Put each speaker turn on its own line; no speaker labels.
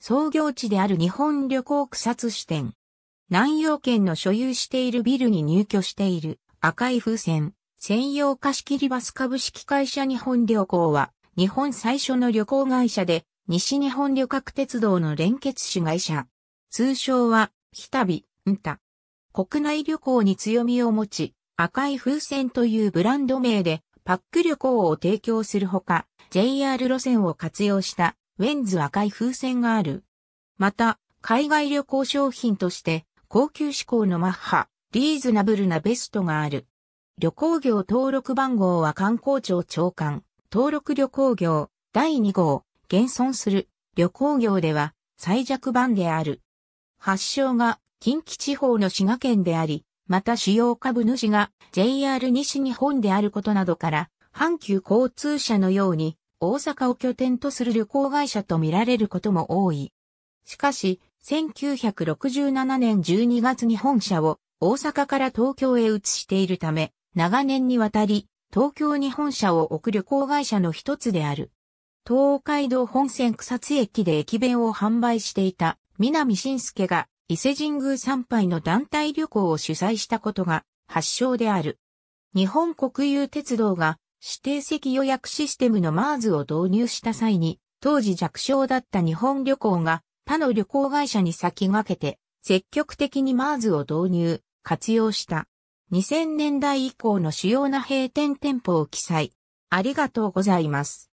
創業地である日本旅行草津支店。南
洋圏の所有しているビルに入居している赤い風船専用貸切バス株式会社日本旅行は日本最初の旅行会社で西日本旅客鉄道の連結子会社。通称はひたび、んた。国内旅行に強みを持ち赤い風船というブランド名でパック旅行を提供するほか JR 路線を活用したウェンズ赤い風船がある。また、海外旅行商品として、高級志向のマッハ、リーズナブルなベストがある。旅行業登録番号は観光庁長官、登録旅行業、第2号、現存する、旅行業では、最弱版である。発祥が、近畿地方の滋賀県であり、また主要株主が JR 西日本であることなどから、阪急交通社のように大阪を拠点とする旅行会社と見られることも多い。しかし、1967年12月に本社を大阪から東京へ移しているため、長年にわたり東京に本社を置く旅行会社の一つである。東海道本線草津駅で駅弁を販売していた南信介が伊勢神宮参拝の団体旅行を主催したことが発祥である。日本国有鉄道が指定席予約システムのマーズを導入した際に、当時弱小だった日本旅行が他の旅行会社に先駆けて、積極的にマーズを導入、活用した。2000年代以降の主要な閉店店
舗を記載。ありがとうございます。